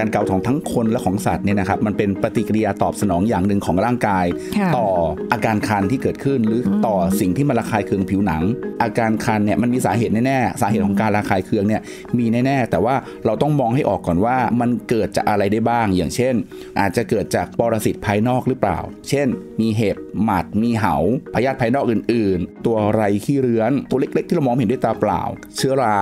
การเกาของทั้งคนและของสัตว์เนี่ยนะครับมันเป็นปฏิกิริยาตอบสนองอย่างหนึ่งของร่างกาย ต่ออาการคันที่เกิดขึ้นหรือต่อสิ่งที่มันระคายเคืองผิวหนัง อาการคันเนี่ยมันมีสาเหตุแน่ๆสาเหตุของการระคายเคืองเนี่ยมีแน่ๆแต่ว่าเราต้องมองให้ออกก่อนว่ามันเกิดจากอะไรได้บ้างอย่างเช่น อาจจะเกิดจากปรสิตภายนอกหรือเปล่า เช่น มีเห็บหมัดมีเหา พยาธิภายนอกอื่น ๆ ตัวไรขี้เรื้อนตัวเล็กๆ ที่เรามองเห็นด้วยตาเปล่า เชื้อรา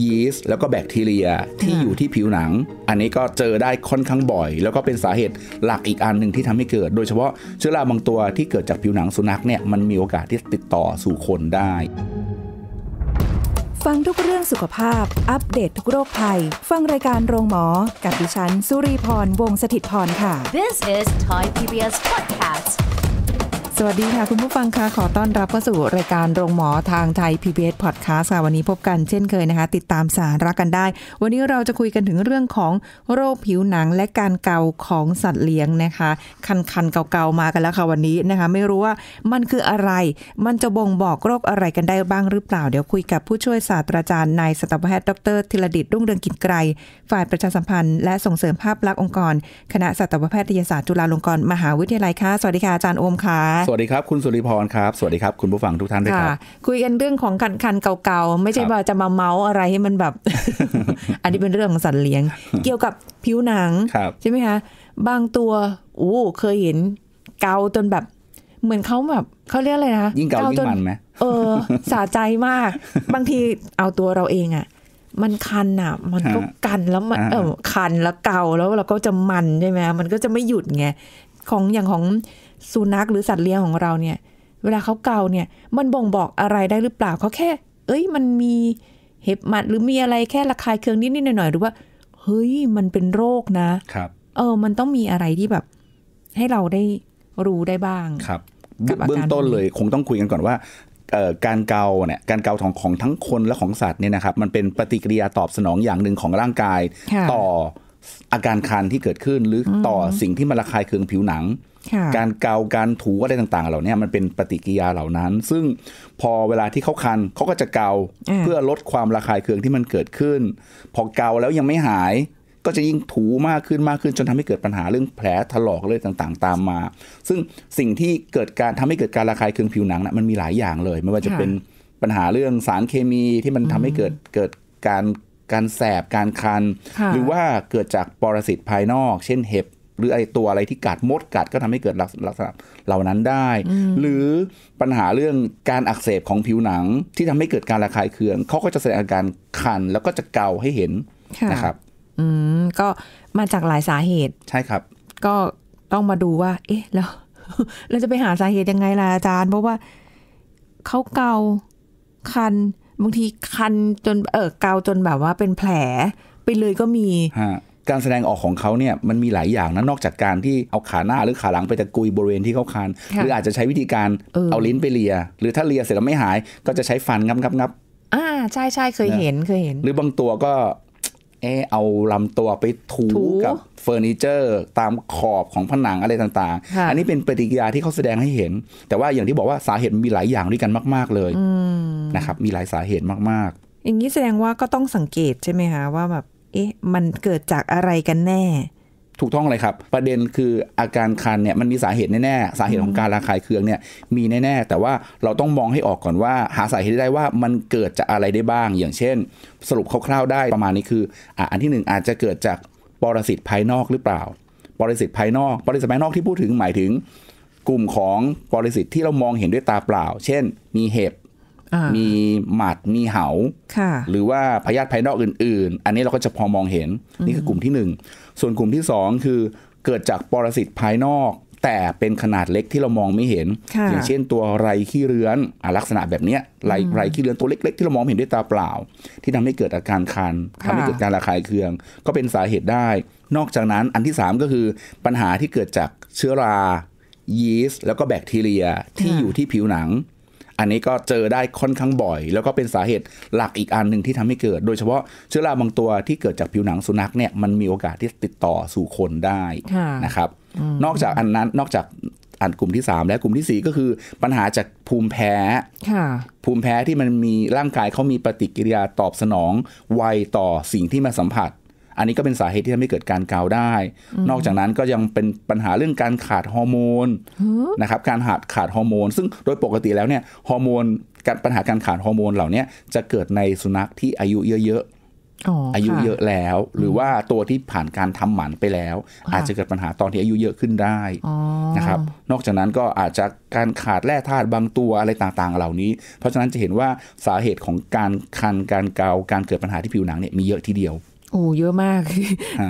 ยีสต์แล้วก็แบคทีเรียที่อยู่ที่ผิวหนัง อันนี้ก็เจอได้ค่อนข้างบ่อย แล้วก็เป็นสาเหตุ หลักอีกอันหนึ่งที่ทำให้เกิด โดยเฉพาะ เชื้อราบางตัวที่เกิดจากผิวหนังสุนัขเนี่ยมันมีโอกาสที่ติดต่อสู่คนได้ ฟังทุกเรื่องสุขภาพ อัปเดตททุกโรคภัย ฟังรายการโรงหมอ กับดิฉัน สุรีพร วงศิตพรค่ะ This is Thai PBS Podcast วัสดีค่ะ คุณผู้ฟังคะขอต้อนรับเข้าสู่ รายการโรงหมอทางไทย PBS Podcast ค่ะวันนี้พบกันเช่นเคยนะคะ ติดตามสารรักกันได้ วันนี้เราจะคุยกันถึงเรื่องของโรคผิวหนัง และการเกาของสัตว์เลี้ยงนะคะ คันคันเกาๆมากันแล้วค่ะวันนี้นะคะ ไม่รู้ว่ามันคืออะไร มันจะบ่งบอกโรคอะไรกันได้บ้างหรือเปล่าเดี๋ยวคุยกับผู้ช่วยศาสตราจารย์นายสัตวแพทย์ดรธิรดิตรุ่งเรืองกิจไกรฝ่ายประชาสัมพันธ์และส่งเสริมภาพลักษณ์องค์กร คณะสัตวแพทยศาสตร์จุฬาลงกรณ์มหาวิทยาลัยค่ะสวัสดีค่ะอาจารย์โอมค่ะวัสดีครับคุณสุริพรครับสวัสดีครับคุณผู้ฟังทุกท่านด้วยครับคุยกันเรื่องของคันคันเก่าๆไม่ใช่ว่าจะมาเมาส์อะไรให้มันแบบ อันนี้เป็นเรื่องของสัตว์เลี้ยง เกี่ยวกับผิวหนังใช่ไหมคะ บางตัวอู้เคยเห็น เกาจนแบบ เหมือนเขาแบบเขาเรียกอะไรนะยิ่งเกายิ่งมันไหมเออสาใจมากบางทีเอาตัวเราเองอ่ะมันคันอ่ะ มันก็กันแล้วมันเออคันแล้วเกาแล้วเราก็จะมันใช่ไหมมันก็จะไม่หยุดไงของอย่างของสุนัขหรือสัตว์เลี้ยงของเราเนี่ย เวลาเขาเกาเนี่ย มันบ่งบอกอะไรได้หรือเปล่าเขาแค่ เอ้ย มันมีเห็บหมัด หรือมีอะไรแค่ระคายเคืองนิดๆหน่อยๆหรือว่าเฮ้ย มันเป็นโรคนะ ครับ เออมันต้องมีอะไรที่แบบ ให้เราได้รู้ได้บ้างครับเบื้องต้นเลย คงต้องคุยกันก่อนว่าการเกาเนี่ย การเกาของของทั้งคนและของสัตว์เนี่ยนะครับมันเป็นปฏิกิริยาตอบสนองอย่างหนึ่งของร่างกาย ต่ออาการคันที่เกิดขึ้นหรือต่อสิ่งที่มันระคายเคืองผิวหนังการเกาการถูอะไรต่างๆ เหล่านี้มันเป็นปฏิกิยาเหล่านั้น ซึ่งพอเวลาที่เขาคันเขาก็จะเกาเพื่อลดความระคายเคืองที่มันเกิดขึ้น พอเกาแล้วยังไม่หายก็จะยิ่งถูมากขึ้นมากขึ้น จนทำให้เกิดปัญหาเรื่องแผลถลอกเลยต่างๆตามมา ซึ่งสิ่งที่เกิดการทำให้เกิดการระคายเคืองผิวหนังนะมันมีหลายอย่างเลย ไม่ว่าจะเป็นปัญหาเรื่องสารเคมีที่มันทำให้เกิดเกิดการการแสบการคันหรือว่าเกิดจากปรสิตภายนอกเช่นเห็บหรือไอตัวอะไรที่กัดมดกัดก็ทำให้เกิดลักษณะเหล่านั้นได้ หรือปัญหาเรื่องการอักเสบของผิวหนัง ที่ทำให้เกิดการระคายเคืองเขาก็จะแสดงอาการคัน แล้วก็จะเกาให้เห็นนะครับ อืมก็มาจากหลายสาเหตุใช่ครับ ก็ต้องมาดูว่า เอ๊ะ แล้วเราจะไปหาสาเหตุยังไงล่ะอาจารย์ เพราะว่าเขาเกาคันบางทีคันจนเออเกาจนแบบว่าเป็นแผลไปเลยก็มีการแสดงออกของเขาเนี่ยมันมีหลายอย่างนะนอกจากการที่เอาขาหน้าหรือขาหลังไปตะกุยบริเวณที่เขาคานหรืออาจจะใช้วิธีการเอาลิ้นไปเลียหรือถ้าเลียเสร็จแล้วไม่หายก็จะใช้ฟันงับงับงับอ่าใช่ใช่เคยเห็น เคยเห็น หรือบางตัวก็เออเอาลำตัวไปถูกับเฟอร์นิเจอร์ตามขอบของผนังอะไรต่างๆอันนี้เป็นปฏิกิริยาที่เขาแสดงให้เห็น แต่ว่าอย่างที่บอกว่าสาเหตุมีหลายอย่างด้วยกันมาก ๆ เลยนะครับมีหลายสาเหตุมากๆ อย่างนี้แสดงว่าก็ต้องสังเกตใช่ไหมคะว่าแบบเอ๊ะมันเกิดจากอะไรกันแน่ ถูกต้องเลยครับ ประเด็นคืออาการคันเนี่ยมันมีสาเหตุแน่ๆ สาเหตุของการระคายเคืองเนี่ย มีแน่ ๆ แต่ว่าเราต้องมองให้ออกก่อนว่า หาสาเหตุได้ว่ามันเกิดจากอะไรได้บ้าง อย่างเช่น สรุปคร่าวๆ ได้ประมาณนี้คืออ่ะอันที่หนึ่งอาจจะเกิดจากปรสิตภายนอกหรือเปล่าปรสิตภายนอกปรสิตภายนอกที่พูดถึงหมายถึง กลุ่มของปรสิตที่เรามองเห็นด้วยตาเปล่า เช่น มีเห็บมีหมัดมีเหาหรือว่าพยาธิภายนอกอื่นๆ อันนี้เราก็จะพอมองเห็นนี่คือกลุ่มที่ 1 ส่วนกลุ่มที่ 2 คือเกิดจากปรสิตภายนอก แต่เป็นขนาดเล็กที่เรามองไม่เห็นอย่างเช่น ตัวไรขี้เรือนอลักษณะแบบนี้ไรไรขี้เรือนตัวเล็ก ๆที่เรามองเห็นด้วยตาเปล่า ที่ทำให้เกิดอาการคันทำให้เกิดการระคายเคือง ก็เป็นสาเหตุได้ นอกจากนั้นอันที่3ก็คือปัญหาที่เกิดจากเชื้อรายีสต์แล้วก็แบคทีเรียที่อยู่ที่ผิวหนังอันนี้ก็เจอได้ค่อนข้างบ่อย แล้วก็เป็นสาเหตุหลักอีกอันหนึ่งที่ทำให้เกิดโดยเฉพาะ เชื้อราบางตัวที่เกิดจากผิวหนังสุนัขเนี่ยมันมีโอกาสที่ติดต่อสู่คนได้นะครับนอกจากอันนั้นนอกจากอันกลุ่มที่ 3 และกลุ่มที่ 4 ก็คือปัญหาจากภูมิแพ้ ภูมิแพ้ที่มันมีร่างกายเขามีปฏิกิริยาตอบสนองไวต่อสิ่งที่มาสัมผัสอันนี้ก็เป็นสาเหตุที่ทำให้เกิดการเกาได้ นอกจากนั้นก็ยังเป็นปัญหาเรื่องการขาดฮอร์โมนนะครับการขาดขาดฮอร์โมนซึ่งโดยปกติแล้วเนี่ยฮอร์โมนการปัญหาการขาดฮอร์โมนเหล่านี้จะเกิดในสุนัขที่อายุเยอะอายุเยอะแล้ว หรือว่าตัวที่ผ่านการทำหมันไปแล้ว อาจจะเกิดปัญหาตอนที่อายุเยอะขึ้นได้นะครับ นอกจากนั้นก็อาจจะการขาดแร่ธาตุบางตัวอะไรต่างๆ เหล่านี้ เพราะฉะนั้นจะเห็นว่าสาเหตุของการคันการเกาการเกิดปัญหาที่ผิวหนังเนี่ยมีเยอะทีเดียวโอ้เยอะมาก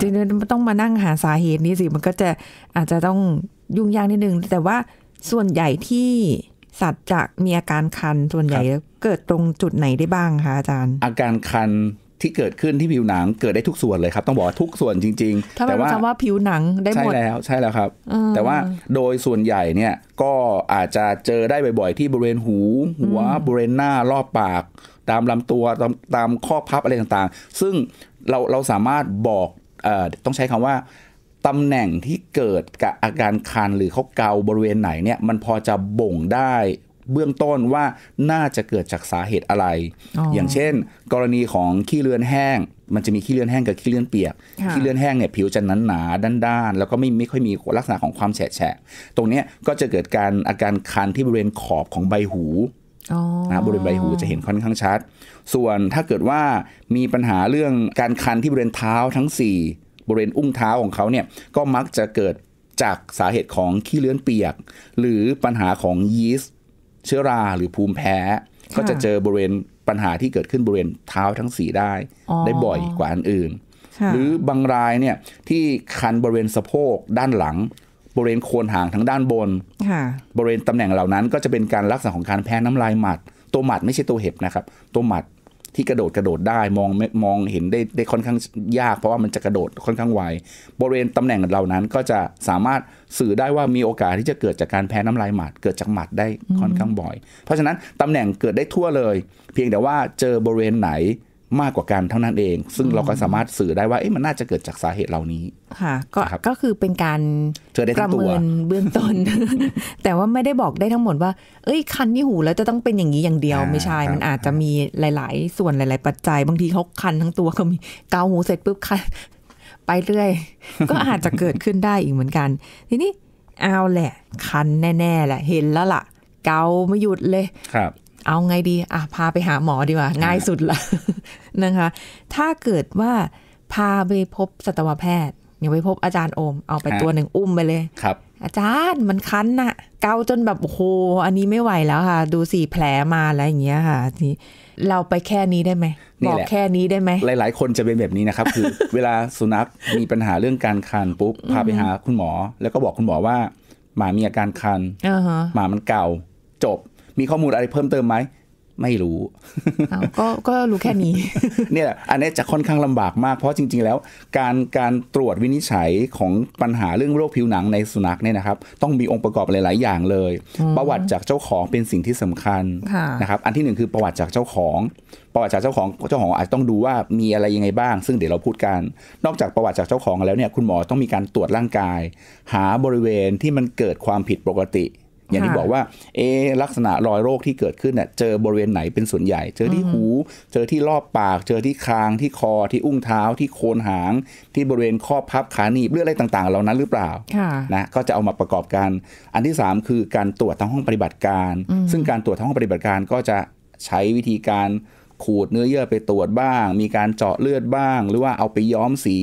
จริงๆต้องมานั่งหาสาเหตุนี้สิมันก็จะอาจจะต้องยุ่งยากนิดนึง แต่ว่าส่วนใหญ่ที่สัตว์จะมีอาการคัน ส่วนใหญ่เกิดตรงจุดไหนได้บ้างคะอาจารย์ อาการคันที่เกิดขึ้นที่ผิวหนังเกิดได้ทุกส่วนเลยครับ ต้องบอกว่าทุกส่วนจริงๆแต่ว่าคำว่าผิวหนังได้หมดใช่แล้วใช่แล้วครับ แต่ว่าโดยส่วนใหญ่เนี่ยก็อาจจะเจอได้บ่อย ๆที่บริเวณหู หัวบริเวณหน้ารอบปาก ตามลำตัวตามตามข้อพับอะไรต่างๆ ซึ่งเราเราสามารถบอกอต้องใช้คำว่าตำแหน่งที่เกิดกับอาการคันหรือเขาเกา บริเวณไหนเนี่ยมันพอจะบ่งได้เบื้องต้นว่าน่าจะเกิดจากสาเหตุอะไรออย่างเช่น กรณีของขี้เลือนแห้งมันจะมีขี้เลือนแห้งกับขี้เลือนเปียกขี้เลือนแห้งเนี่ยผิวจะหนาหนา ด้านๆแล้วก็ไม่ไม่ค่อยมีลักษณะของความแฉะแฉะตรงนี้ก็จะเกิดการอาการคันที่บริเวณขอบของใบหูนะบริเวณใบหูจะเห็นค่อนข้างชัด ส่วนถ้าเกิดว่ามีปัญหาเรื่องการคันที่บริเวณเท้าทั้ง 4 บริเวณอุ้งเท้าของเขาเนี่ยก็มักจะเกิดจากสาเหตุของขี้เลื้อนเปียก หรือปัญหาของยีสต์เชื้อราหรือภูมิแพ้ ก็จะเจอบริเวณปัญหาที่เกิดขึ้นบริเวณเท้าทั้ง 4 ได้ ได้บ่อยกว่าอันอื่น หรือบางรายเนี่ย ที่คันบริเวณสะโพกด้านหลังบริเวณโคนหางทางด้านบนบริเวณตำแหน่งเหล่านั้นก็จะเป็นการลักษณะของการแพ้น้ำลายหมัดตัวหมัดไม่ใช่ตัวเห็บนะครับ ตัวหมัดที่กระโดดกระโดดได้ มองมองเห็นได้ได้ค่อนข้างยาก เพราะว่ามันจะกระโดดค่อนข้างไว บริเวณตำแหน่งเหล่านั้นก็จะสามารถสื่อได้ว่ามีโอกาสที่จะเกิดจากการแพ้น้ำลายหมัดเกิดจากหมัดได้ค่อนข้างบ่อย เพราะฉะนั้นตำแหน่งเกิดได้ทั่วเลย เพียงแต่ว่าเจอบริเวณไหนมากกว่ากันเท่านั้นเอง ซึ่งเราก็สามารถสื่อได้ว่าเอ๊ะมันน่าจะเกิดจากสาเหตุเหล่านี้ ค่ะ ก็ก็คือเป็นการประเมินเบื้องต้น แต่ว่าไม่ได้บอกได้ทั้งหมดว่าเอ้ย คันที่หูแล้วจะต้องเป็นอย่างนี้อย่างเดียวไม่ใช่ มันอาจจะมีหลาย ๆ ส่วนหลาย ๆปัจจัย บางทีเขาคันทั้งตัวเขามีเกาหูเสร็จปุ๊บคันไปเรื่อยก็อาจจะเกิดขึ้นได้อีกเหมือนกัน ทีนี้เอาแหละ คันแน่ๆแหละ เห็นแล้วล่ะ เกาไม่หยุดเลยเอาไงดีอ่ะพาไปหาหมอดีกว่า ง่ายสุดละนะคะ ถ้าเกิดว่าพาไปพบสัตวแพทย์อย่าไปพบอาจารย์โอม เอาไปตัวหนึ่งอุ้มไปเลย ครับ อาจารย์มันคันนะเกาจนแบบโอ้โห อันนี้ไม่ไหวแล้วค่ะ ดูสีแผลมาอะไรอย่างเงี้ยค่ะนี่เราไปแค่นี้ได้ไหมบอกแค่นี้ได้ไหม หลาย ๆ คนจะเป็นแบบนี้นะครับ คือเวลาสุนัขมีปัญหาเรื่องการคันปุ๊บพาไปหาคุณหมอ แล้วก็บอกคุณหมอว่า หมามีอาการคันหมามันเก่าจบมีข้อมูลอะไรเพิ่มเติมไหม ไม่รู้ก็ก็รู้แค่นี้เนี่ยอันนี้จะค่อนข้างลำบากมาก เพราะจริงๆแล้ว การการตรวจวินิจฉัยของปัญหาเรื่องโรคผิวหนังในสุนัขเนี่ยนะครับ ต้องมีองค์ประกอบหลายๆอย่างเลย ประวัติจากเจ้าของเป็นสิ่งที่สำคัญนะครับอันที่หนึ่งคือประวัติจากเจ้าของประวัติจากเจ้าของเจ้าของอาจต้องดูว่ามีอะไรยังไงบ้าง ซึ่งเดี๋ยวเราพูดกัน นอกจากประวัติจากเจ้าของแล้วเนี่ยคุณหมอต้องมีการตรวจร่างกาย หาบริเวณที่มันเกิดความผิดปกติอย่างที่บอกว่าเอลักษณะรอยโรคที่เกิดขึ้นเนี่ยเจอบริเวณไหนเป็นส่วนใหญ่ เจอที่หู เจอที่รอบปากเจอที่คางที่คอที่อุ้งเท้าที่โคนหางที่บริเวณข้อพับขาหนีบเลือดอะไรต่างๆเหล่านั้นหรือเปล่านะก็จะเอามาประกอบกันอันที่3คือการตรวจทั้งห้องปฏิบัติการ ซึ่งการตรวจทั้งห้องปฏิบัติการก็จะใช้วิธีการขูดเนื้อเยื่อไปตรวจบ้าง มีการเจาะเลือดบ้าง หรือว่าเอาไปย้อมสี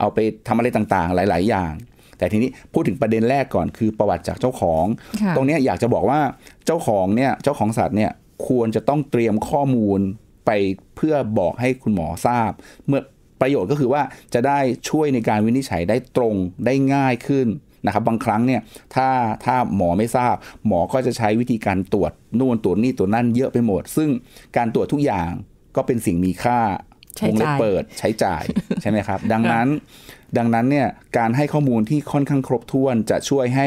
เอาไปทำอะไรต่างๆ หลายๆ อย่างแต่ทีนี้พูดถึงประเด็นแรกก่อนคือประวัติจากเจ้าของ ตรงนี้อยากจะบอกว่าเจ้าของเนี่ยเจ้าของสัตว์เนี่ยควรจะต้องเตรียมข้อมูลไปเพื่อบอกให้คุณหมอทราบเมื่อประโยชน์ก็คือว่าจะได้ช่วยในการวินิจฉัยได้ตรงได้ง่ายขึ้นนะครับ บางครั้งเนี่ยถ้าถ้าหมอไม่ทราบ หมอก็จะใช้วิธีการตรวจนู่นตรวจนี่ตรวจนั่นเยอะไปหมด ซึ่งการตรวจทุกอย่างก็เป็นสิ่งมีค่าวงเล็บเปิดใช้จ่ายใช่ไหมครับ ดังนั้นดังนั้นเนี่ยการให้ข้อมูลที่ค่อนข้างครบถ้วนจะช่วยให้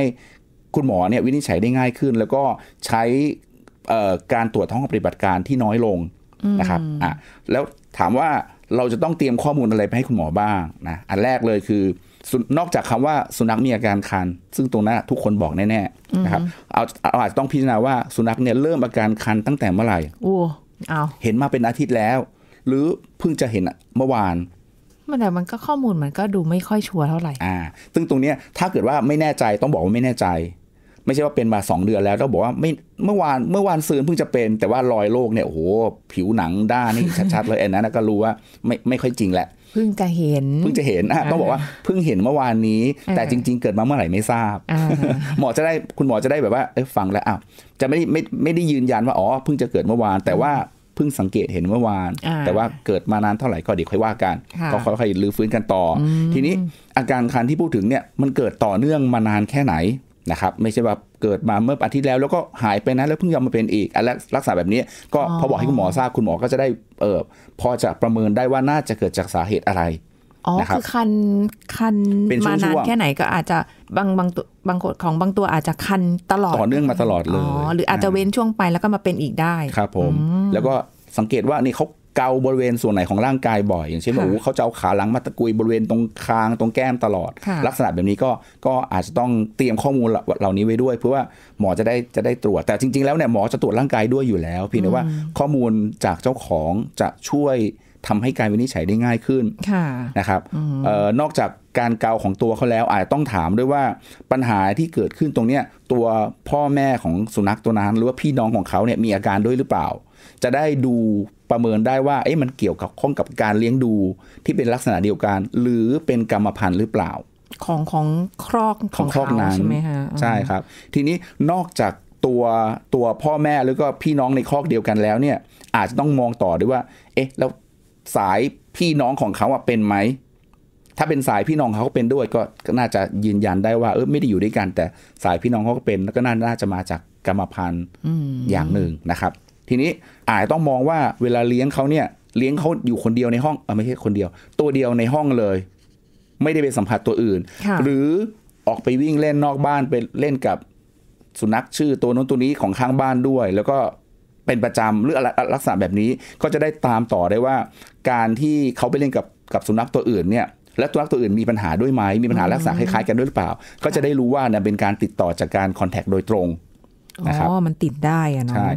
คุณหมอเนี่ยวินิจฉัยได้ง่ายขึ้น แล้วก็ใช้การตรวจท้องปฏิบัติการที่น้อยลงนะครับอ่ะแล้วถามว่าเราจะต้องเตรียมข้อมูลอะไรไปให้คุณหมอบ้างนะอันแรกเลยคือ นอกจากคำว่าสุนัขมีอาการคันซึ่งตรงนั้นทุกคนบอกแน่ๆนะครับเอาอาจจะต้องพิจารณาว่าสุนัขเนี่ยเริ่มอาการคันตั้งแต่เมื่อไหร่อ้เอาเห็นมาเป็นอาทิตย์แล้ว หรือเพิ่งจะเห็นเมื่อวานมันแต่มันก็ข้อมูลมันก็ดูไม่ค่อยชัวร์เท่าไหร่ อ่าซึ่งตรงเนี้ยถ้าเกิดว่าไม่แน่ใจต้องบอกว่าไม่แน่ใจ ไม่ใช่ว่าเป็นมาสองเดือนแล้วต้องบอกว่าไม่เมื่อวานเมื่อวานซืนเพิ่งจะเป็นแต่ว่ารอยโรคเนี่ยโอ้โหผิวหนังด้านนี่ชัดๆเลยอันนั้นก็รู้ว่าไม่ไม่ค่อยจริงแหละเพิ่งจะเห็นเพิ่งจะเห็นอ่ะต้องบอกว่าเพิ่งเห็นเมื่อวานนี้ แต่จริง ๆเกิดมาเมื่อไหร่ไม่ทราบหมอจะได้คุณหมอจะได้แบบว่าเอฟังแล้วอ่ะวจะไม่ไม่ไม่ได้ยืนยันว่าอ๋อเพิ่งจะเกิดเมื่อวานแต่ว่าพิ่งสังเกตเห็นเมื่อวานแต่ว่าเกิดมานานเท่าไหร่ก็เดี๋ยวค่อยว่ากันก็ค่อยๆรื้อฟื้นกันต่อ ทีนี้อาการคันที่พูดถึงเนี่ยมันเกิดต่อเนื่องมานานแค่ไหนนะครับไม่ใช่ว่าเกิดมาเมื่ออาทิตย์แล้วแล้วก็หายไปนะแล้วเพิ่งยอมมาเป็นอีกอันรักษาแบบนี้ ก็พอบอกให้คุณหมอทราบคุณหมอก็จะได้เออพอจะประเมินได้ว่าน่าจะเกิดจากสาเหตุอะไรอ๋อคือคันคันมานานแค่ไหนก็อาจจะบางบางตัวบางของบางตัวอาจจะคันตลอดต่อเนื่องมาตลอดเลยอ๋อหรืออาจจะเว้นช่วงไปแล้วก็มาเป็นอีกได้ครับผมแล้วก็สังเกตว่านี่เขาเกาบริเวณส่วนไหนของร่างกายบ่อย อย่างเช่นโอ้เขาจะเอาขาหลังมาตะกุยบริเวณตรงคางตรงแก้มตลอด ลักษณะแบบนี้ก็ก็อาจจะต้องเตรียมข้อมูลเหล่านี้ไว้ด้วย เพื่อว่าหมอจะได้จะได้ตรวจแต่จริงๆแล้วเนี่ยหมอจะตรวจร่างกายด้วยอยู่แล้วเพียงแต่ว่าข้อมูลจากเจ้าของจะช่วยทำให้การวินิจฉัยได้ง่ายขึ้นะนะครับออนอกจากการเกาของตัวเขาแล้ว อาจต้องถามด้วยว่าปัญหาที่เกิดขึ้นตรงเนี้ยตัวพ่อแม่ของสุนัขตัวนั้นหรือว่าพี่น้องของเขาเนี่ยมีอาการด้วยหรือเปล่า จะได้ดูประเมินได้ว่า เอ๊ะมันเกี่ยวกับข้องกับการเลี้ยงดูที่เป็นลักษณะเดียวกัน หรือเป็นกรรมพันธุ์หรือเปล่า ของของครอกของครอกนั้นใช่ไหมคะใช่ครับ ทีนี้นอกจากตัวตัวพ่อแม่แล้วก็พี่น้องในครอกเดียวกันแล้วเนี่ยอาจจะต้องมองต่อด้วยว่า เอ๊ะแล้วสายพี่น้องของเขาอะเป็นไหม ถ้าเป็นสายพี่น้องเขาเป็นด้วยก็น่าจะยืนยันได้ว่า เออไม่ได้อยู่ด้วยกัน แต่สายพี่น้องเขาก็เป็นแล้วก็น่าจะมาจากกรรมพันธุ์อย่างหนึ่งนะครับ ทีนี้อาจต้องมองว่าเวลาเลี้ยงเขาเนี่ย เลี้ยงเขาอยู่คนเดียวในห้องเออไม่ใช่คนเดียว ตัวเดียวในห้องเลย ไม่ได้ไปสัมผัสตัวอื่นหรือออกไปวิ่งเล่นนอกบ้านไปเล่นกับสุนัขชื่อตัวนู้นตัวนี้ของข้างบ้านด้วย แล้วก็เป็นประจำหรือลักษณะแบบนี้ก็จะได้ตามต่อได้ว่าการที่เขาไปเล่นกับกับสุนัขตัวอื่นเนี่ยและตัวนักตัวอื่นมีปัญหาด้วยไหมมีปัญหาลักษณะคล้ายๆกันด้วยหรือเปล่า ก็จะได้รู้ว่าเนี่ยเป็นการติดต่อจากการคอนแทคโดยตรงนะครับอ๋อมันติดได้อะเนาะใช่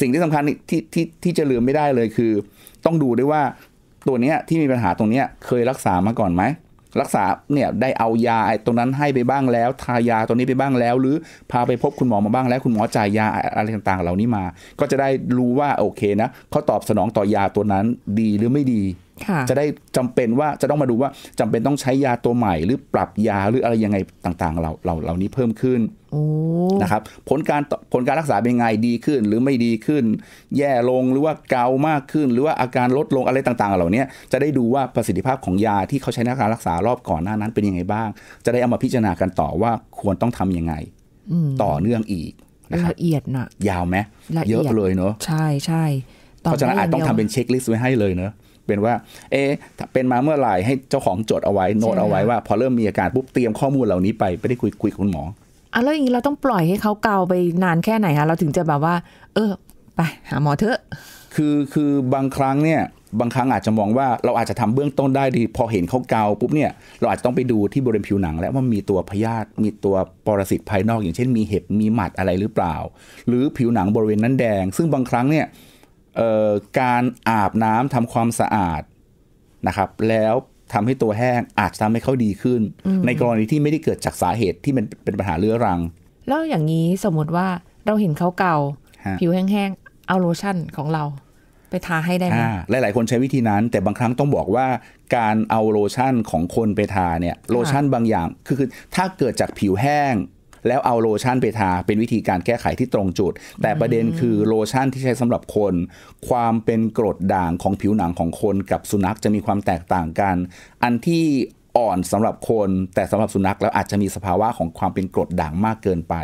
สิ่งที่สำคัญที่ที่ที่จะลืมไม่ได้เลยคือ ต้องดูด้วยว่าตัวเนี้ยที่มีปัญหาตรงเนี้ยเคยรักษามาก่อนไหมรักษาเนี่ยได้เอายาตรงนั้นให้ไปบ้างแล้ว ทายาตัวนี้ไปบ้างแล้ว หรือพาไปพบคุณหมอมาบ้างแล้วคุณหมอจ่ายยาอะไรต่างๆ เหล่านี้มา ก็จะได้รู้ว่าโอเคนะเขาตอบสนองต่อยาตัวนั้นดีหรือไม่ดีจะได้จำเป็นว่าจะต้องมาดูว่าจำเป็นต้องใช้ยาตัวใหม่ หรือปรับยาหรืออะไรยังไงต่างๆเราเราเหล่านี้เพิ่มขึ้นนะครับ ผลการผลการรักษาเป็นไงดีขึ้นหรือไม่ดีขึ้น แย่ลงหรือว่าเกามากขึ้น หรือว่าอาการลดลงอะไรต่างๆ เหล่านี้จะได้ดูว่าประสิทธิภาพของยาที่เขาใช้ในการรักษารอบก่อนหน้านั้นเป็นยังไงบ้าง จะได้เอามาพิจารณากันต่อว่าควรต้องทํำยังไงต่อเนื่องอีกนะครับละเอียดนะยาวไหมเยอะเลยเนอะใช่ใช่เพราะฉะนั้นอาจต้องทำเป็นเช็คลิสต์ไว้ให้เลยเนอะเป็นว่าเอ๊ะเป็นมาเมื่อไหร่ ให้เจ้าของจดเอาไว้โน้ตเอาไว้ว่าพอเริ่มมีอาการปุ๊บเตรียมข้อมูลเหล่านี้ไปไปได้คุยคุยกับคุณหมออ่ะแล้วอย่างนี้เราต้องปล่อยให้เขาเกาไปนานแค่ไหนคะเราถึงจะแบบว่า เออ ไปหาหมอเถอะ คือคือบางครั้งเนี่ยบางครั้งอาจจะมองว่าเราอาจจะทำเบื้องต้นได้ดีพอเห็นเขาเกาปุ๊บเนี่ย เราอาจจะต้องไปดูที่บริเวณผิวหนัง แล้วว่ามีตัวพยาธิมีตัวปรสิตภายนอกอย่างเช่นมีเห็บมีหมัดอะไรหรือเปล่า หรือผิวหนังบริเวณนั้นแดง ซึ่งบางครั้งเนี่ยการอาบน้ำทำความสะอาด นะครับ แล้วทำให้ตัวแห้งอาจทำให้เขาดีขึ้น ในกรณีที่ไม่ได้เกิดจากสาเหตุที่มันเป็นปัญหาเรื้อรัง แล้วอย่างนี้สมมติว่าเราเห็นเขาเก่า ผิวแห้งๆเอาโลชั่นของเรา ไป ทา ให้ได้ไหมหลายหลายคนใช้วิธีนั้นแต่บางครั้งต้องบอกว่าการเอาโลชั่นของคนไปทาเนี่ยโลชั่นบางอย่างคือถ้าเกิดจากผิวแห้งแล้วเอาโลชั่นไปทาเป็นวิธีการแก้ไขที่ตรงจุด แต่ประเด็นคือโลชั่นที่ใช้สำหรับคน ความเป็นกรดด่างของผิวหนังของคนกับสุนัขจะมีความแตกต่างกัน อันที่อ่อนสำหรับคนแต่สำหรับสุนัขแล้วอาจจะมีสภาวะของความเป็นกรดด่างมากเกินไป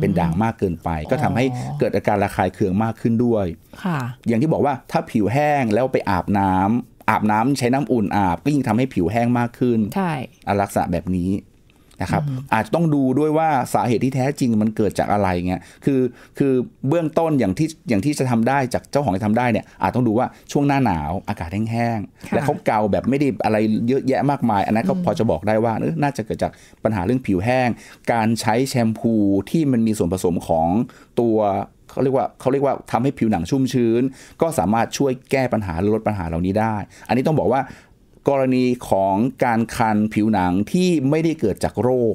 เป็นด่างมากเกินไป ก็ทำให้เกิดอาการระคายเคืองมากขึ้นด้วยอย่างที่บอกว่า ถ้าผิวแห้งแล้วไปอาบน้ำ อาบน้ำใช้น้ำอุ่นอาบก็ยิ่งทำให้ผิวแห้งมากขึ้นใช่ลักษณะแบบนี้นะครับอาจจะต้องดูด้วยว่าสาเหตุที่แท้จริงมันเกิดจากอะไรเงี้ย คือคือเบื้องต้นอย่างที่อย่างที่จะทำได้จากเจ้าของจะทำได้เนี่ย อาจต้องดูว่าช่วงหน้าหนาว อากาศแห้งๆและเขาเกาแบบไม่ได้อะไรเยอะแยะมากมาย อันนั้นก็พอจะบอกได้ว่าน่าจะเกิดจากปัญหาเรื่องผิวแห้ง การใช้แชมพูที่มันมีส่วนผสมของตัวเขาเรียกว่าเขาเรียกว่าทำให้ผิวหนังชุ่มชื้น ก็สามารถช่วยแก้ปัญหา ลดปัญหาเหล่านี้ได้ อันนี้ต้องบอกว่ากรณีของการคันผิวหนังที่ไม่ได้เกิดจากโรค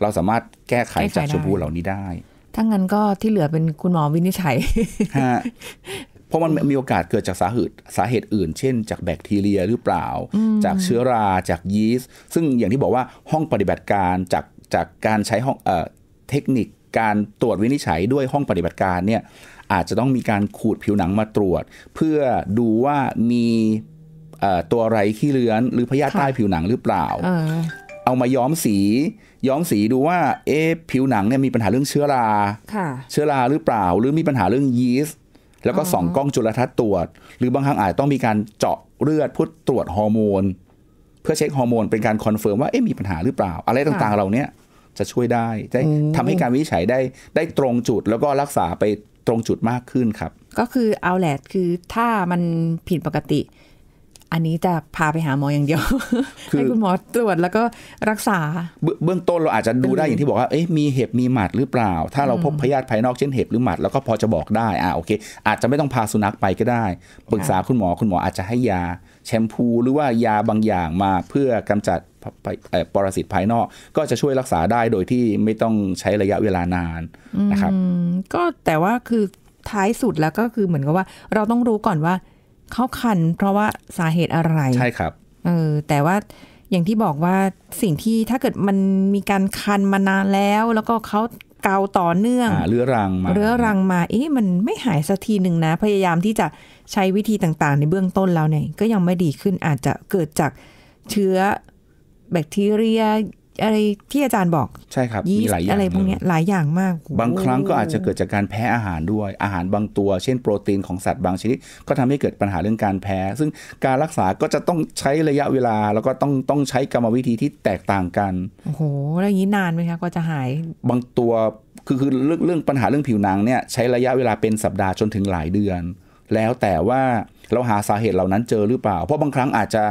เราสามารถแก้ไขจากชมพูเหล่านี้ได้ ถ้างั้นก็ที่เหลือเป็นคุณหมอวินิจฉัยเพราะมันมีโอกาสเกิดจากสาเหตุสาเหตุอื่น เช่นจากแบคทีเรียหรือเปล่า จากเชื้อราจากยีสต์ซึ่งอย่างที่บอกว่าห้องปฏิบัติการจากจากการใช้ห้องเอ่อเทคนิคการตรวจวินิจฉัย ด้วยห้องปฏิบัติการเนี่ยอาจจะต้องมีการขูดผิวหนังมาตรวจ เพื่อดูว่ามีตัวไรขี้เลื้อนหรือพยาธิใต้ผิวหนังหรือเปล่า เอามาย้อมสี ย้อมสีดูว่าเอ๊ะผิวหนังเนี่ยมีปัญหาเรื่องเชื้อราเชื้อราหรือเปล่า หรือมีปัญหาเรื่องยีสต์แล้วก็ส่องกล้องจุลทรรศน์ตรวจหรือบางครั้งอาจต้องมีการเจาะเลือดพุทตรวจฮอร์โมนเพื่อเช็คฮอร์โมนเป็นการคอนเฟิร์มว่าเอ๊ะมีปัญหาหรือเปล่า อะไรต่างๆเราเนี้ยจะช่วยได้ได้ทำให้การวินิจฉัยได้ได้ตรงจุดแล้วก็รักษาไปตรงจุดมากขึ้นครับ ก็คือเอาแหละคือถ้ามันผิดปกติอันนี้จะพาไปหาหมออย่างเดียวให้คุณหมอตรวจแล้วก็รักษา เบื้องต้นเราอาจจะดูได้อย่างที่บอกว่าเอ๊ะมีเห็บมีหมัดหรือเปล่า ถ้าเราพบพยาธิภายนอกเช่นเห็บหรือหมัด แล้วก็พอจะบอกได้อ่าโอเค อาจจะไม่ต้องพาสุนัขไปก็ได้ ปรึกษาคุณหมอคุณหมออาจจะให้ยาแชมพูหรือว่ายาบางอย่างมาเพื่อกำจัดปรสิตภายนอกก็จะช่วยรักษาได้โดยที่ไม่ต้องใช้ระยะเวลานานนะครับก็แต่ว่าคือท้ายสุดแล้วก็คือเหมือนกับว่า เราต้องรู้ก่อนว่าเขาคันเพราะว่าสาเหตุอะไร ใช่ครับเออแต่ว่าอย่างที่บอกว่าสิ่งที่ถ้าเกิดมันมีการคันมานานแล้ว แล้วก็เขาเกาต่อเนื่องเรื้อรังมาเรื้อรังมา เอ๊ะมันไม่หายสักทีหนึ่งนะ พยายามที่จะใช้วิธีต่างๆ ในเบื้องต้นแล้วเนี่ยก็ยังไม่ดีขึ้นอาจจะเกิดจากเชื้อแบคทีเรียอะไรที่อาจารย์บอกใช่ครับมีหลายอย่างอะไรพวกนี้หลายอย่างมาก บางครั้งก็อาจจะเกิดจากการแพ้อาหารด้วย อาหารบางตัวเช่นโปรตีนของสัตว์บางชนิดก็ทำให้เกิดปัญหาเรื่องการแพ้ ซึ่งการรักษาก็จะต้องใช้ระยะเวลาแล้วก็ต้องต้องใช้กรรมวิธีที่แตกต่างกันโอ้โหแล้วอย่างนี้นานไหมคะกว่าจะหาย บางตัวคือคือเรื่องเรื่องปัญหาเรื่องผิวหนังเนี่ยใช้ระยะเวลาเป็นสัปดาห์จนถึงหลายเดือน แล้วแต่ว่าเราหาสาเหตุเหล่านั้นเจอหรือเปล่า เพราะบางครั้งอาจจะ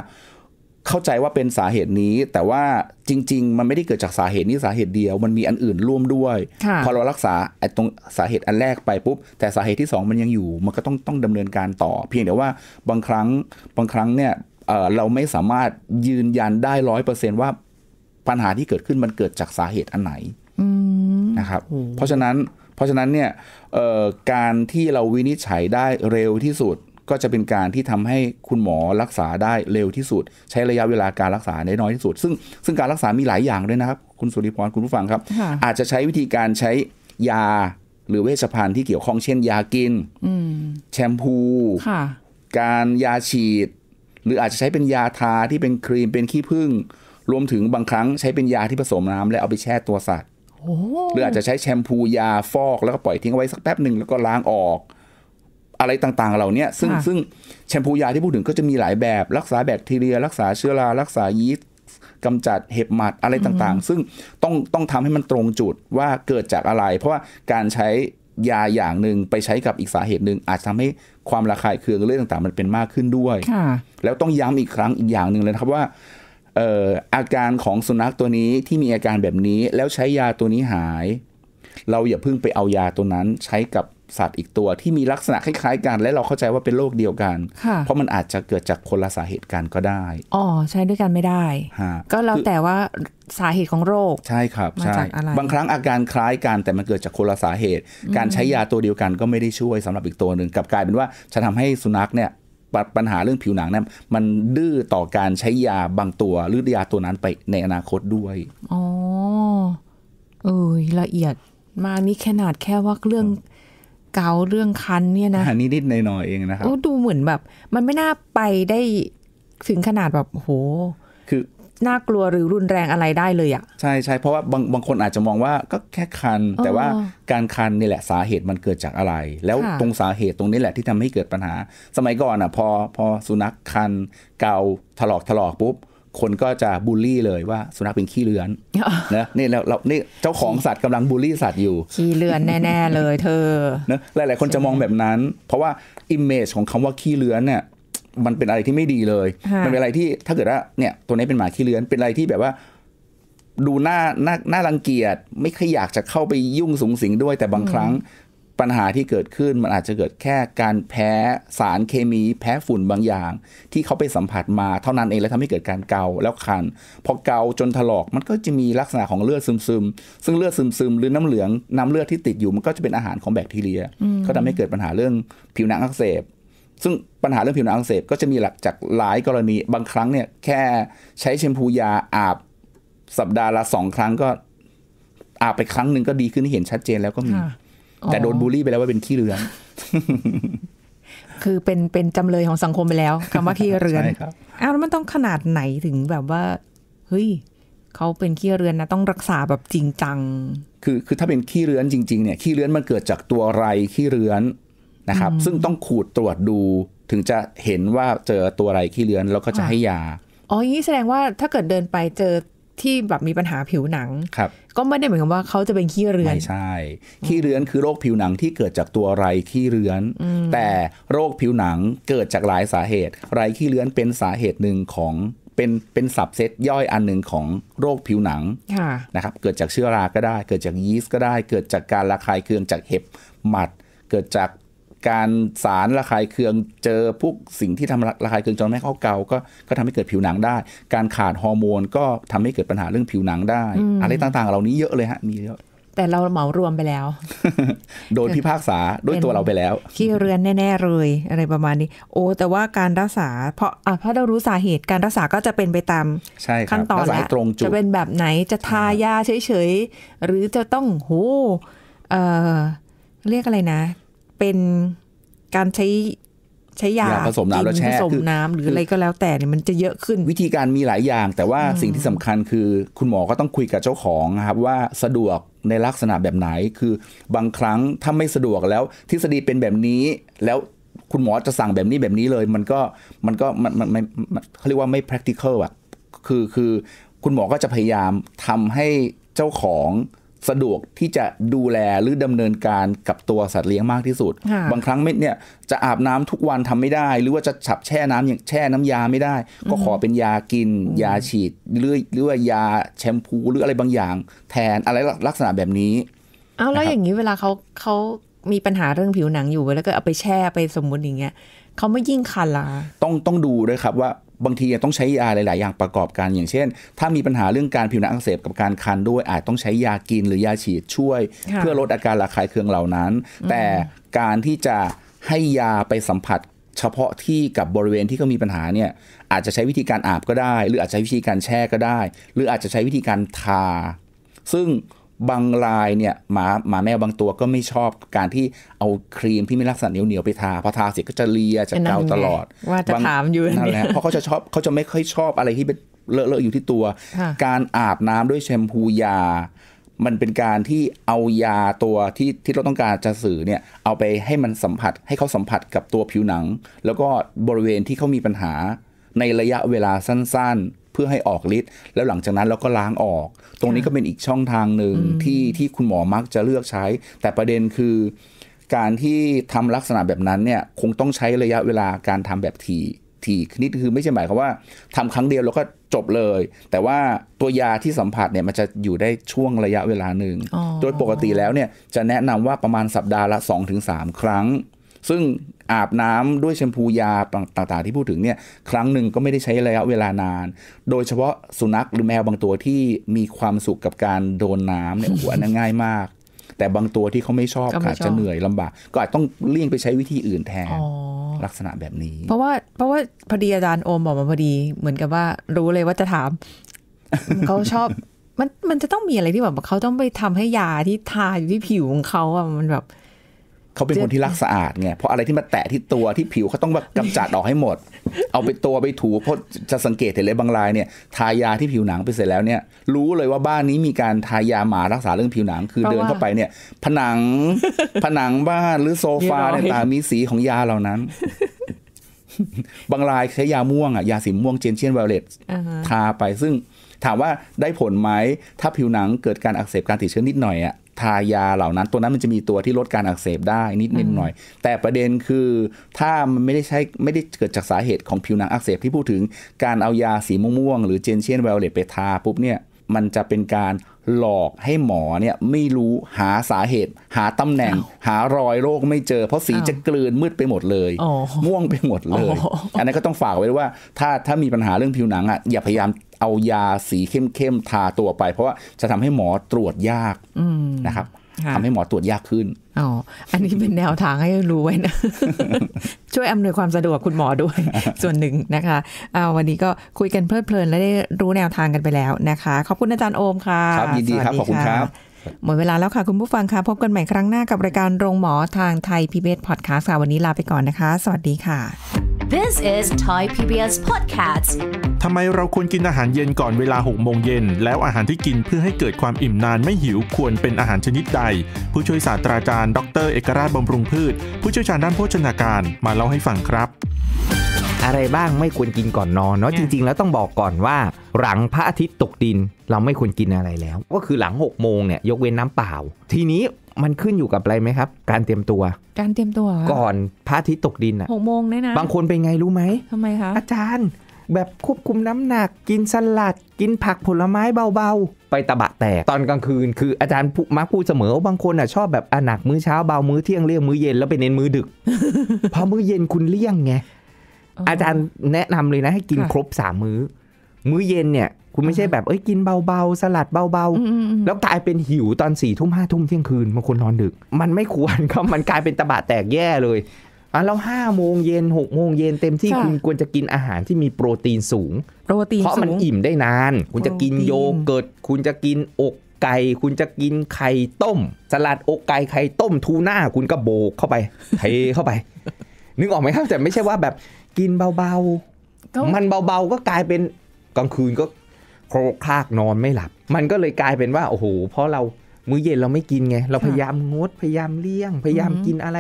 เข้าใจว่าเป็นสาเหตุนี้แต่ว่าจริง ๆ มันไม่ได้เกิดจากสาเหตุนี้สาเหตุเดียวมันมีอันอื่นร่วมด้วยพอเรารักษาไอ้ตรงสาเหตุอันแรกไปปุ๊บแต่สาเหตุที่ 2 มันยังอยู่ มันก็ต้องต้องดำเนินการต่อ เพียงแต่ว่าบางครั้งบางครั้งเนี่ยเราไม่สามารถยืนยันได้ร้อยเปอร์เซนต์ว่า ปัญหาที่เกิดขึ้นมันเกิดจากสาเหตุอันไหนนะครับเพราะฉะนั้นเพราะฉะนั้นเนี่ยการที่เราวินิจฉัยได้เร็วที่สุดก็จะเป็นการที่ทำให้คุณหมอรักษาได้เร็วที่สุด ใช้ระยะเวลาการรักษาได้น้อยที่สุด ซึ่งซึ่งการรักษามีหลายอย่างด้วยนะครับ คุณสุริพรคุณผู้ฟังครับ อาจจะใช้วิธีการใช้ยา หรือเวชภัณฑ์ที่เกี่ยวข้องเช่นยากินแชมพู การยาฉีด หรืออาจจะใช้เป็นยาทาที่เป็นครีมเป็นขี้ผึ้งรวมถึงบางครั้งใช้เป็นยาที่ผสมน้ำแล้วเอาไปแช่ตัวสัตว์หรืออาจจะใช้แชมพูยาฟอก แล้วก็ปล่อยทิ้งไว้สักแป๊บหนึ่งแล้วก็ล้างออกอะไรต่างๆ เหล่านี้ซึ่งซึ่งแชมพูยาที่พูดถึงก็จะมีหลายแบบ รักษาแบคทีเรีย รักษาเชื้อรารักษายีสต์กำจัดเห็บหมัดอะไรต่างๆ ซึ่งต้องต้องทำให้มันตรงจุดว่าเกิดจากอะไร เพราะว่าการใช้ยาอย่างหนึ่งไปใช้กับอีกสาเหตุหนึ่งอาจทำให้ความระคายเคืองเรื่องต่าง ๆ มันเป็นมากขึ้นด้วยแล้วต้องย้ำอีกครั้งอีกอย่างหนึ่งเลยครับว่าอาการของสุนัขตัวนี้ที่มีอาการแบบนี้ แล้วใช้ยาตัวนี้หาย เราอย่าเพิ่งไปเอายาตัวนั้นใช้กับสัตว์อีกตัวที่มีลักษณะคล้าย ๆกัน และเราเข้าใจว่าเป็นโรคเดียวกันเพราะมันอาจจะเกิดจากคนละสาเหตุการก็ได้อ๋อใช้ด้วยกันไม่ได้ ก็แล้วแต่ว่าสาเหตุของโรค ใช่ครับาาใช่บางครั้งอาการคล้ายกัน แต่มันเกิดจากคนละสาเหตุ การใช้ยาตัวเดียวกันก็ไม่ได้ช่วยสำหรับอีกตัวหนึ่งกลับกลายเป็นว่าจะทำให้สุนัขเนี่ยปัญหาเรื่องผิวหนังเนี่ยมันดื้อต่อการใช้ยาบางตัวหรือยาตัวนั้นไปในอนาคตด้วยอ๋อเออละเอียดมากนี่ขนาดแค่ว่าเรื่องเกาเรื่องคันเนี่ยนะนีนิดๆหน่อยเองนะครับดูเหมือนแบบมันไม่น่าไปได้ถึงขนาดแบบโห คือน่ากลัวหรือรุนแรงอะไรได้เลยอะ่ะ ใช่ใช่เพราะว่าบางบางคนอาจจะมองว่าก็แค่คัน แต่ว่าการคันนี่แหละสาเหตุมันเกิดจากอะไร แล้วตรงสาเหตุตรงนี้แหละที่ทำให้เกิดปัญหา สมัยก่อนอะ่ะพอพอสุนัขคันเกาถลอกถลอกปุ๊บคนก็จะบูลลี่เลยว่าสุนัขเป็นขี้เลือนนะนี่เราเรานี่เจ้าของสัตว์กำลังบูลลี่สัตว์อยู่ ขี้เลือนแน่ ๆ เลยเธอนะหลายๆคนจะมองแบบนั้น เพราะว่าอิมเมจของคำว่าขี้เลือนเนี่ย มันเป็นอะไรที่ไม่ดีเลย มันเป็นอะไรที่ ถ้าเกิดว่าเนี่ย ตัวนี้เป็นหมาขี้เลือนเป็นอะไรที่แบบว่า ดูหน้าหน้าหน้ารังเกียจไม่ค่อยอยากจะเข้าไปยุ่งสูงสิงด้วยแต่บางครั้งปัญหาที่เกิดขึ้นมันอาจจะเกิดแค่การแพ้สารเคมี แพ้ฝุ่นบางอย่าง ที่เขาไปสัมผัสมา เท่านั้นเองแล้วทำให้เกิดการเกาแล้วคันพอเกาจนถลอกมันก็จะมีลักษณะของเลือดซึมซึมซึ่งเลือดซึมซึมหรือน้ำเหลืองน้าเลือดที่ติดอยู่มันก็จะเป็นอาหารของแบคทีเรียก็ทำให้เกิดปัญหาเรื่องผิวหนังอักเสบซึ่งปัญหาเรื่องผิวหนังอักเสบก็จะมีหลักจากหลายกรณีบางครั้งเนี่ยแค่ใช้แชมพูยาอาบ สัปดาห์ละสองครั้งก็อาบไปครั้งหนึ่งก็ดีขึ้นที่เห็นชัดเจนแล้วก็มีแต่โดนบูลลี่ไปแล้วว่าเป็นขี้เรือน คือเป็นเป็นจำเลยของสังคมไปแล้วคำว่าขี้เรือนอ้าวแล้วมันต้องขนาดไหนถึงแบบว่า เฮ้ยเขาเป็นขี้เรือนนะต้องรักษาแบบจริงจัง คือคือถ้าเป็นขี้เรือนจริงๆ เนี่ยขี้เรือนมันเกิดจากตัวไรขี้เรือนนะครับ ซึ่งต้องขูดตรวจดูถึงจะเห็นว่าเจอตัวไรขี้เรือนแล้วก็จะให้ยา อ๋อยนี่แสดงว่าถ้าเกิดเดินไปเจอที่แบบมีปัญหาผิวหนังก็ไม่ได้หมายความว่าเขาจะเป็นขี้เรือนไม่ใช่ขี้เรือนคือโรคผิวหนังที่เกิดจากตัวไรขี้เรือน แต่โรคผิวหนังเกิดจากหลายสาเหตุไรขี้เรือนเป็นสาเหตุหนึ่งของเป็นเป็นสับเซตย่อยอันหนึ่งของโรคผิวหนังนะครับเกิดจากเชื้อราก็ได้ เกิดจากยีสต์ก็ได้ เกิดจากการระคายเคืองจากเห็บหมัด เกิดจากการสารระคายเคืองเจอพวกสิ่งที่ทำระคายเคืองจนแม่ข้าเกาก็ก็ทำให้เกิดผิวหนังได้ การขาดฮอร์โมนก็ทำให้เกิดปัญหาเรื่องผิวหนังได้อะไรต่างๆเหล่านี้เยอะเลยฮะมีเยอะแต่เราเหมารวมไปแล้ว โดนพิพากษาด้วยตัวเราไปแล้วขี้เรือนแน่ๆเลยอะไรประมาณนี้โอ้แต่ว่าการรักษาเพราะอ่ะถ้าเรารู้สาเหตุการรักษาก็จะเป็นไปตามขั้นตอนแล้วจะเป็นแบบไหนจะทายาเฉยๆ หรือจะต้องโหเออเรียกอะไรนะเป็นการใช้ใช้ยาผสมน้ำแล้วแช่ผสมน้ำหรืออะไรก็แล้วแต่เนี่ยมันจะเยอะขึ้นวิธีการมีหลายอย่างแต่ว่าสิ่งที่สำคัญคือ คุณหมอก็ต้องคุยกับเจ้าของครับ ว่าสะดวกในลักษณะแบบไหน คือบางครั้ง ถ้าไม่สะดวกแล้วทฤษฎีเป็นแบบนี้ แล้วคุณหมอจะสั่งแบบนี้แบบนี้เลย มันก็มันก็มันมันเขาเรียกว่าไม่ practical อะคือคือคุณหมอก็จะพยายามทำให้เจ้าของสะดวกที่จะดูแลหรือดำเนินการกับตัวสัตว์เลี้ยงมากที่สุด บางครั้งเม็ดเนี่ยจะอาบน้ำทุกวันทำไม่ได้ หรือว่าจะฉับแช่น้ำอย่างแช่น้ำยาไม่ได้ ก็ขอเป็นยากิน ยาฉีดหรือหรือว่ายาแชมพู หรืออะไรบางอย่างแทนอะไรลักษณะแบบนี้อ้าวแล้วอย่างนี้เวลาเขาเขามีปัญหาเรื่องผิวหนังอยู่ แล้วก็เอาไปแช่ไปสมมุติอย่างเงี้ยเขาไม่ยิ่งคันละต้องต้องดูด้วยครับว่าบางทีต้องใช้ยาหลาย ๆ อย่างประกอบกันอย่างเช่น ถ้ามีปัญหาเรื่องการผิวหนังอักเสบกับการคันด้วย อาจต้องใช้ยากินหรือยาฉีดช่วย เพื่อลดอาการระคายเคืองเหล่านั้น แต่การที่จะให้ยาไปสัมผัสเฉพาะที่กับบริเวณที่เขามีปัญหาเนี่ย อาจจะใช้วิธีการอาบก็ได้ หรืออาจจะใช้วิธีการแช่ก็ได้ หรืออาจจะใช้วิธีการทา ซึ่งบางลายเนี่ยหมาหมาแมวบางตัวก็ไม่ชอบการที่เอาครีมที่มีลักษณะเหนียวๆไปทาพอทาเสร็จก็จะเลียจะเกาตลอดว่าจะถามอยู่นั่นแหละเพราะเขาจะชอบเขาจะไม่ค่อยชอบอะไรที่เป็นเลอะๆอยู่ที่ตัว การอาบน้ำด้วยแชมพูยา มันเป็นการที่เอายาตัวที่ที่เราต้องการจะสื่อเนี่ย เอาไปให้มันสัมผัสให้เขาสัมผัสกับตัวผิวหนัง แล้วก็บริเวณที่เขามีปัญหาในระยะเวลาสั้นๆเพื่อให้ออกฤทธิ์แล้วหลังจากนั้นเราก็ล้างออก ตรงนี้ก็เป็นอีกช่องทางหนึ่งที่ ที่คุณหมอมักจะเลือกใช้ แต่ประเด็นคือ การที่ทำลักษณะแบบนั้นเนี่ยคงต้องใช้ระยะเวลาการทำแบบทีทีนี่คือไม่ใช่หมายความว่า ทำครั้งเดียวแล้วก็จบเลย แต่ว่าตัวยาที่สัมผัสเนี่ยมันจะอยู่ได้ช่วงระยะเวลาหนึ่งโดยปกติแล้วเนี่ยจะแนะนำว่าประมาณสัปดาห์ละ 2-3 ครั้งซึ่งอาบน้ำด้วยแชมพูยาต่างๆที่พูดถึงเนี่ย ครั้งหนึ่งก็ไม่ได้ใช้ระยะเวลานาน โดยเฉพาะสุนัขหรือแมวบางตัวที่มีความสุขกับการโดนน้ำเนี่ยโอ้โหนั้นง่ายมาก แต่บางตัวที่เขาไม่ชอบอาจจะเหนื่อยลำบาก ก็อาจต้องเลี่ยงไปใช้วิธีอื่นแทนลักษณะแบบนี้ เพราะว่าเพราะว่าพอดีอาจารย์โอมบอกมาพอดีเหมือนกับว่า รู้เลยว่าจะถามเขาชอบ มันมันจะต้องมีอะไรที่แบบเขาต้องไปทำให้ยาที่ทาอยู่ที่ผิวของเขาอ่ะมันแบบเขาเป็นคนที่รักสะอาดไงเพราะอะไรที่มาแตะที่ตัวที่ผิวเขาต้องแบบกำจัดออกให้หมด เอาไปตัวไปถูเพราะจะสังเกตเห็นเลยบางรายเนี่ยทายาที่ผิวหนังไปเสร็จแล้วเนี่ย รู้เลยว่าบ้านนี้มีการทายาหมารักษาเรื่องผิวหนัง คือเดินเข้าไปเนี่ย ผนัง ผนังบ้าน หรือโซฟาเนี่ยตามีสีของยาเหล่านั้น บางรายใช้ยาม่วงอ่ะยาสีม่วงเจนเชียนไวเลตทาไปซึ่ง ถามว่าได้ผลไหมถ้าผิวหนังเกิดการอักเสบการติดเชื้อนิดหน่อยอ่ะทายาเหล่านั้น ตัวนั้นมันจะมีตัวที่ลดการอักเสบได้นิดนิดหน่อย แต่ประเด็นคือ ถ้ามันไม่ได้ใช้ไม่ได้เกิดจากสาเหตุของผิวหนังอักเสบที่พูดถึงการเอายาสีม่วงหรือเจนเชียนเวลเลตไปทาปุ๊บเนี่ยมันจะเป็นการหลอกให้หมอเนี่ยไม่รู้หาสาเหตุ หาตำแหน่ง หารอยโรคไม่เจอ เพราะสีจะกลืนมืดไปหมดเลย ม่วงไปหมดเลย อันนี้ก็ต้องฝากไว้ว่า ถ้าถ้ามีปัญหาเรื่องผิวหนังอ่ะอย่าพยายามเอายาสีเข้มๆทาตัวไป เพราะว่าจะทำให้หมอตรวจยากนะครับทำให้หมอตรวจยากขึ้น อ๋อ อันนี้เป็นแนวทางให้รู้ไว้นะ ช่วยอำนวยความสะดวกคุณหมอด้วยส่วนหนึ่งนะคะเอาวันนี้ก็คุยกันเพลิดเพลินและได้รู้แนวทางกันไปแล้วนะคะ ขอบคุณอาจารย์โอมค่ะครับยินดีครับ ขอบคุณครับหมดเวลาแล้วค่ะคุณผู้ฟังค่ะพบกันใหม่ครั้งหน้า กับรายการโรงหมอทางไทยพีบีเอสพอดคาสต์วันนี้ลาไปก่อนนะคะ สวัสดีค่ะ This is Thai PBS Podcast ทำไมเราควรกินอาหารเย็นก่อนเวลา 6 โมงเย็น แล้วอาหารที่กินเพื่อให้เกิดความอิ่มนานไม่หิว ควรเป็นอาหารชนิดใด ผู้ช่วยศาสตราจารย์ดรเอกราชบำรุงพืช ผู้เชี่ยวชาญด้านโภชนาการมาเล่าให้ฟังครับอะไรบ้างไม่ควรกินก่อนนอนเนาะจริง ๆแล้วต้องบอกก่อนว่า หลังพระอาทิตย์ตกดินเราไม่ควรกินอะไรแล้ว ก็คือหลัง6กโมงเนี่ยยกเว้นน้ำเปล่า ทีนี้มันขึ้นอยู่กับอะไรไหมครับ การเตรียมตัวการเตรียมตัวก่อนพระอาทิตย์ตกดินอะหกโมงเนี่ยนะบางคนเป็นไงรู้ไหมทำไมคะอาจารย์แบบควบคุมน้ำหนักกินสลัด กินผักผลไม้เบาๆ ไปตะบะแตกตอนกลางคืนคืออาจารย์มักพูดเสมอว่าบางคนอ่ะชอบแบบอหนักมื้อเช้าเบามื้อเที่ยงเลี่ยงมื้อเย็นแล้วไปเน้นมื้อดึกพอมื้อเย็นคุณเลี่ยงไงอาจารย์แนะนำเลยนะให้กินครบสามมื้อ มื้อเย็นเนี่ย คุณไม่ใช่แบบเอ้ยกินเบา ๆ สลัดเบา ๆ แล้วกลายเป็นหิวตอนสี่ทุ่มห้าทุ่มเที่ยงคืนบางคนนอนดึก มันไม่ควรครับมันกลายเป็นตะบะแตกแย่เลยอ่ะแล้วห้าโมงเย็นหกโมงเย็นเต็มที่คุณควรจะกินอาหารที่มีโปรตีนสูงโปรตีนเพราะมันอิ่มได้นาน คุณจะกินโยเกิร์ตคุณจะกินอกไก่คุณจะกินไข่ต้ม สลัดอกไก่ไข่ต้ม ทูน่าคุณก็โบกเข้าไปเทเข้าไปนึกออกไหมครับ แต่ไม่ใช่ว่าแบบกินเบาๆ มันเบาๆก็กลายเป็นกลางคืนก็โครกคลากนอนไม่หลับ มันก็เลยกลายเป็นว่าโอ้โหเพราะเรามื้อเย็น เราไม่กินไงเราพยายามงดพยายามเลี่ยงพยายามกินอะไร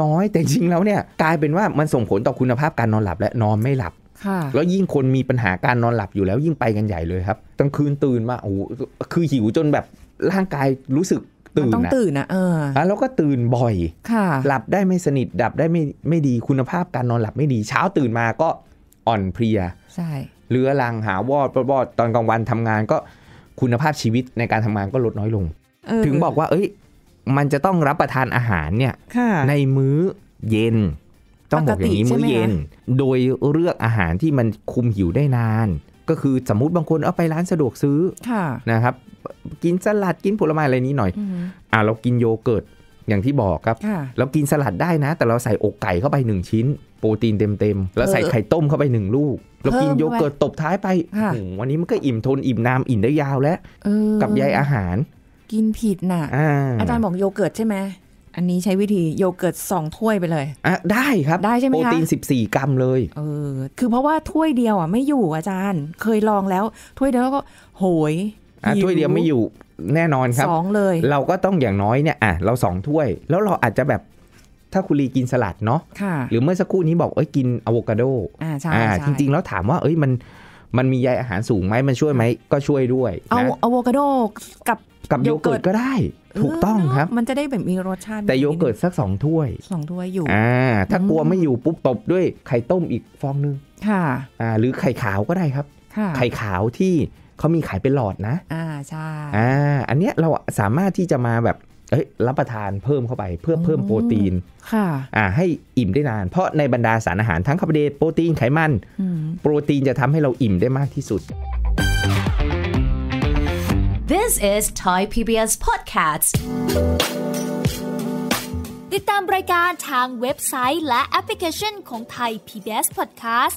น้อยแต่จริงแล้วเนี่ย กลายเป็นว่ามันส่งผลต่อคุณภาพการนอนหลับและนอนไม่หลับแล้วยิ่งคนมีปัญหาการนอนหลับอยู่แล้วยิ่งไปกันใหญ่เลยครับกลางคืนตื่นมาโอ้คือหิวจนแบบร่างกายรู้สึกตื่นต้องตื่นนะเออแล้วก็ตื่นบ่อย ค่ะ หลับได้ไม่สนิทดับได้ไม่ไม่ดีคุณภาพการนอนหลับไม่ดี เช้าตื่นมาก็อ่อนเพลียใช่เลื้อรังหาวอดบอดตอนกลางวันทำงานก็คุณภาพชีวิตในการทำงานก็ลดน้อยลง ถึงบอกว่าเอ้ยมันจะต้องรับประทานอาหารเนี่ย ในมื้อเย็นต้องบอกอย่างนี้มื้อเย็น โดยเลือกอาหารที่มันคุมหิวได้นาน ก็คือสมมติบางคนเอาไปร้านสะดวกซื้อนะครับกินสลัดกินผลไม้อะไรนี้หน่อย อ่าเรากินโยเกิร์ตอย่างที่บอกครับ เรากินสลัดได้นะ แต่เราใส่อกไก่เข้าไปหนึ่งชิ้นโปรตีนเต็มๆ แล้วใส่ไข่ต้มเข้าไปหนึ่งลูกเรากินโยเกิร์ตตบท้ายไปวันนี้มันก็อิ่มทนอิ่มน้ำอิ่มได้ยาวแล้วกับใยอาหาร กินผิดน่ะอาจารย์บอกโยเกิร์ตใช่ไหมอันนี้ใช้วิธีโยเกิร์ตสองถ้วยไปเลยอะได้ครับได้ใช่ไหมคะโปรตีนสสิบี่กรัมเลยเออคือเพราะว่าถ้วยเดียวอ่ะไม่อยู่อาจารย์ เคยลองแล้ว ถ้วยเดียวก็โหยอ่ะถ้วยเดียวไม่อยู่แน่นอนครับสองเลยเราก็ต้องอย่างน้อยเนี่ยอ่ะ เราสองถ้วยแล้วเราอาจจะแบบถ้าคุณลีกินสลัดเนาะหรือเมื่อสักครู่นี้บอกเอ้ยกินอะโวคาโดอ่าใช่จริงๆแล้วถามว่าเอ้ยมันมันมีใยอาหารสูงไหมมันช่วยไหมก็ช่วยด้วยเอาอะโวคาโดกับกับโยเกิร์ตก็ได้ถูกต้องครับ มันจะได้แบบมีรสชาติ แต่โยเกิร์ตสักสองถ้วยสองถ้วยอยู่อ่าถ้ากลัวไม่อยู่ปุ๊บตบด้วยไข่ต้มอีกฟองนึงค่ะอ่าหรือไข่ขาวก็ได้ครับไข่ขาวที่เขามีขายเป็นหลอดนะ อ่า ใช่ อ่า อันเนี้ยเราสามารถที่จะมาแบบ เอ้ย รับประทานเพิ่มเข้าไปเพื่อเพิ่มโปรตีน ค่ะอ่าให้อิ่มได้นาน เพราะในบรรดาสารอาหารทั้งคาร์โบไฮเดรตโปรตีน ไขมัน โปรตีนจะทำให้เราอิ่มได้มากที่สุด This is Thai PBS Podcast ติดตามรายการทางเว็บไซต์และแอปพลิเคชันของ Thai PBS Podcast